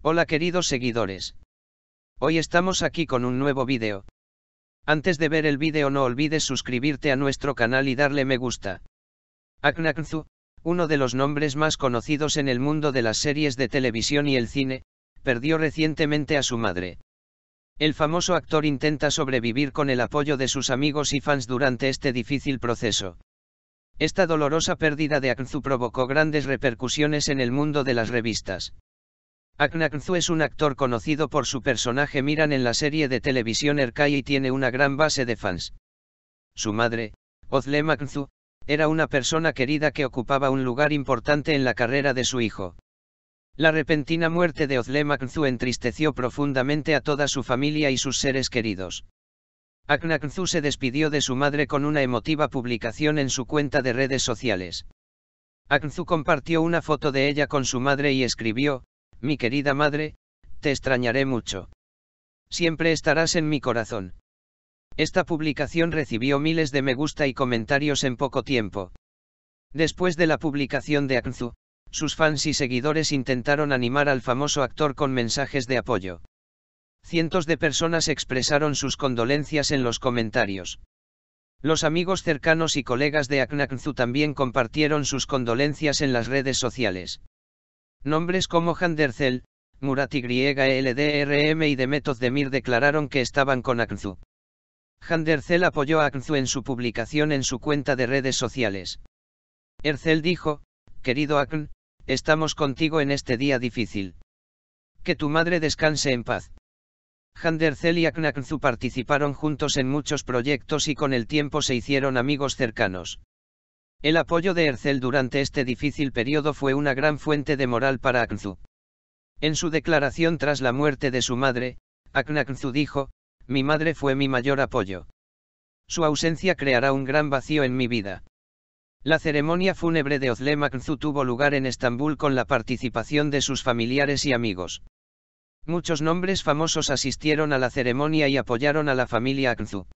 Hola queridos seguidores. Hoy estamos aquí con un nuevo vídeo. Antes de ver el vídeo no olvides suscribirte a nuestro canal y darle me gusta. Aknaknzu, uno de los nombres más conocidos en el mundo de las series de televisión y el cine, perdió recientemente a su madre. El famoso actor intenta sobrevivir con el apoyo de sus amigos y fans durante este difícil proceso. Esta dolorosa pérdida de Aknzu provocó grandes repercusiones en el mundo de las revistas. Aknaknzu es un actor conocido por su personaje Miran en la serie de televisión Erkai y tiene una gran base de fans. Su madre, Ozlem era una persona querida que ocupaba un lugar importante en la carrera de su hijo. La repentina muerte de Ozlem entristeció profundamente a toda su familia y sus seres queridos. Aknaknzu se despidió de su madre con una emotiva publicación en su cuenta de redes sociales. Aknzu compartió una foto de ella con su madre y escribió, mi querida madre, te extrañaré mucho. Siempre estarás en mi corazón. Esta publicación recibió miles de me gusta y comentarios en poco tiempo. Después de la publicación de Aknzu, sus fans y seguidores intentaron animar al famoso actor con mensajes de apoyo. Cientos de personas expresaron sus condolencias en los comentarios. Los amigos cercanos y colegas de Aknaknzu también compartieron sus condolencias en las redes sociales. Nombres como Handerzel, murat LDRM y Demet Demir declararon que estaban con Akzu. Handerzel apoyó a Akzu en su publicación en su cuenta de redes sociales. Erzel dijo, querido Akn, estamos contigo en este día difícil. Que tu madre descanse en paz. Handerzel y Aknakzu participaron juntos en muchos proyectos y con el tiempo se hicieron amigos cercanos. El apoyo de Ercel durante este difícil periodo fue una gran fuente de moral para Aknzu. En su declaración tras la muerte de su madre, Aknzu dijo, mi madre fue mi mayor apoyo. Su ausencia creará un gran vacío en mi vida. La ceremonia fúnebre de Ozlem Aknzu tuvo lugar en Estambul con la participación de sus familiares y amigos. Muchos nombres famosos asistieron a la ceremonia y apoyaron a la familia Aknzu.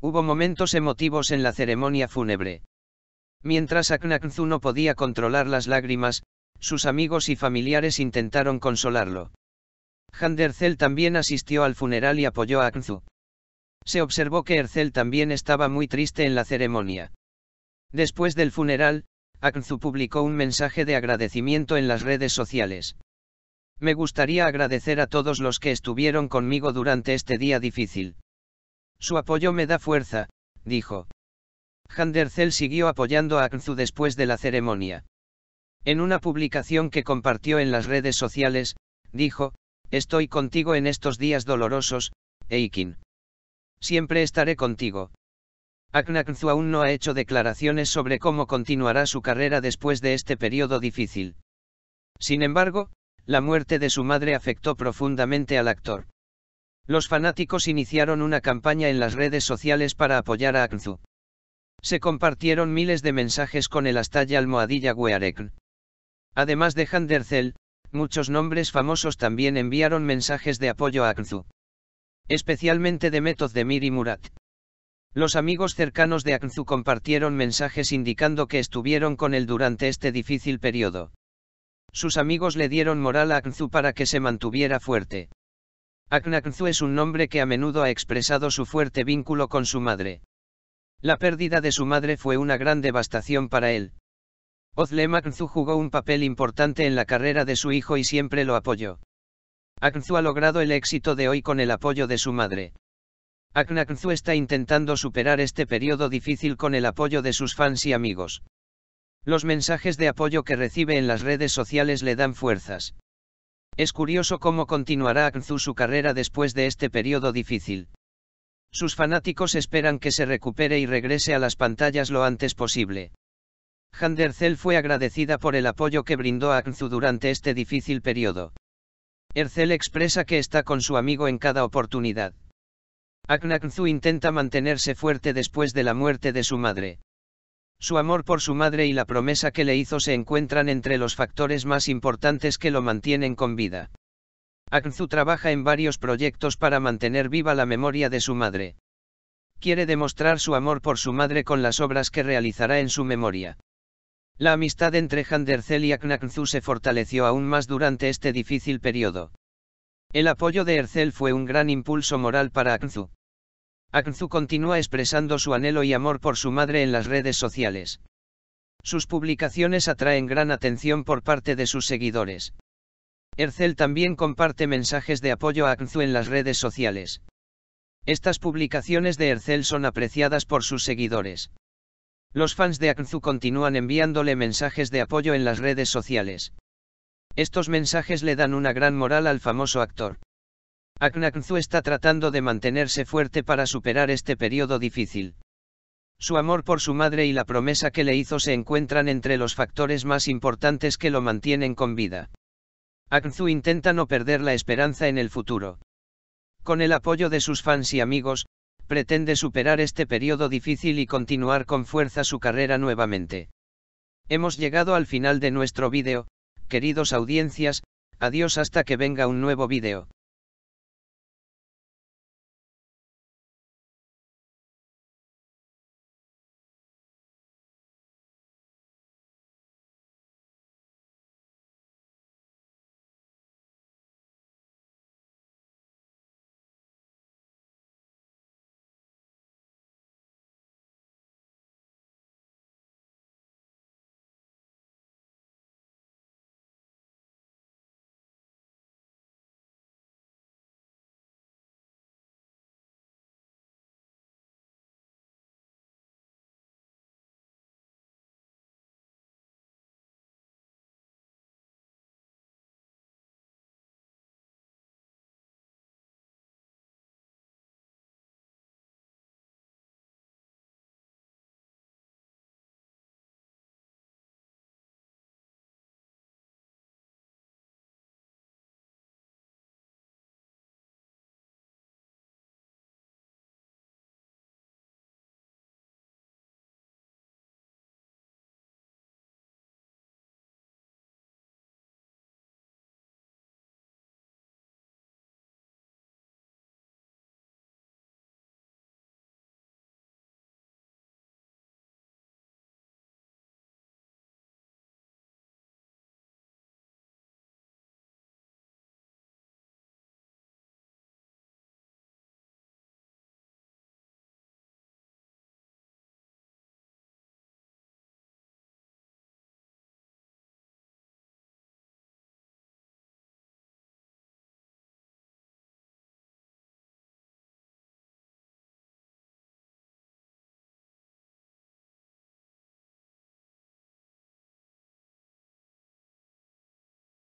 Hubo momentos emotivos en la ceremonia fúnebre. Mientras Aknaknzu no podía controlar las lágrimas, sus amigos y familiares intentaron consolarlo. Handercel también asistió al funeral y apoyó a Aknzu. Se observó que Ercel también estaba muy triste en la ceremonia. Después del funeral, Aknzu publicó un mensaje de agradecimiento en las redes sociales. Me gustaría agradecer a todos los que estuvieron conmigo durante este día difícil. Su apoyo me da fuerza, dijo. Handercel siguió apoyando a Aknzu después de la ceremonia. En una publicación que compartió en las redes sociales, dijo, Estoy contigo en estos días dolorosos, Eikin. Siempre estaré contigo. Aknaknzu aún no ha hecho declaraciones sobre cómo continuará su carrera después de este periodo difícil. Sin embargo, la muerte de su madre afectó profundamente al actor. Los fanáticos iniciaron una campaña en las redes sociales para apoyar a Aknzu. Se compartieron miles de mensajes con el y Almohadilla Wearekn. Además de Handercel, muchos nombres famosos también enviaron mensajes de apoyo a Akzu, Especialmente de de Mir y Murat. Los amigos cercanos de Akzu compartieron mensajes indicando que estuvieron con él durante este difícil periodo. Sus amigos le dieron moral a Akzu para que se mantuviera fuerte. Aknakzu es un nombre que a menudo ha expresado su fuerte vínculo con su madre. La pérdida de su madre fue una gran devastación para él. Ozlem Aknzu jugó un papel importante en la carrera de su hijo y siempre lo apoyó. Akzu ha logrado el éxito de hoy con el apoyo de su madre. Aknaknzu está intentando superar este periodo difícil con el apoyo de sus fans y amigos. Los mensajes de apoyo que recibe en las redes sociales le dan fuerzas. Es curioso cómo continuará Akzu su carrera después de este periodo difícil. Sus fanáticos esperan que se recupere y regrese a las pantallas lo antes posible. Handercel fue agradecida por el apoyo que brindó a durante este difícil periodo. Ercel expresa que está con su amigo en cada oportunidad. Aknakzu intenta mantenerse fuerte después de la muerte de su madre. Su amor por su madre y la promesa que le hizo se encuentran entre los factores más importantes que lo mantienen con vida. Aknzu trabaja en varios proyectos para mantener viva la memoria de su madre. Quiere demostrar su amor por su madre con las obras que realizará en su memoria. La amistad entre Erçel y Aknaknzu se fortaleció aún más durante este difícil periodo. El apoyo de Ercel fue un gran impulso moral para Akzu. Akzu continúa expresando su anhelo y amor por su madre en las redes sociales. Sus publicaciones atraen gran atención por parte de sus seguidores. Ercel también comparte mensajes de apoyo a Anzu en las redes sociales. Estas publicaciones de Ercel son apreciadas por sus seguidores. Los fans de Anzu continúan enviándole mensajes de apoyo en las redes sociales. Estos mensajes le dan una gran moral al famoso actor. Aknzu está tratando de mantenerse fuerte para superar este periodo difícil. Su amor por su madre y la promesa que le hizo se encuentran entre los factores más importantes que lo mantienen con vida. Aknzu intenta no perder la esperanza en el futuro. Con el apoyo de sus fans y amigos, pretende superar este periodo difícil y continuar con fuerza su carrera nuevamente. Hemos llegado al final de nuestro vídeo, queridos audiencias, adiós hasta que venga un nuevo vídeo.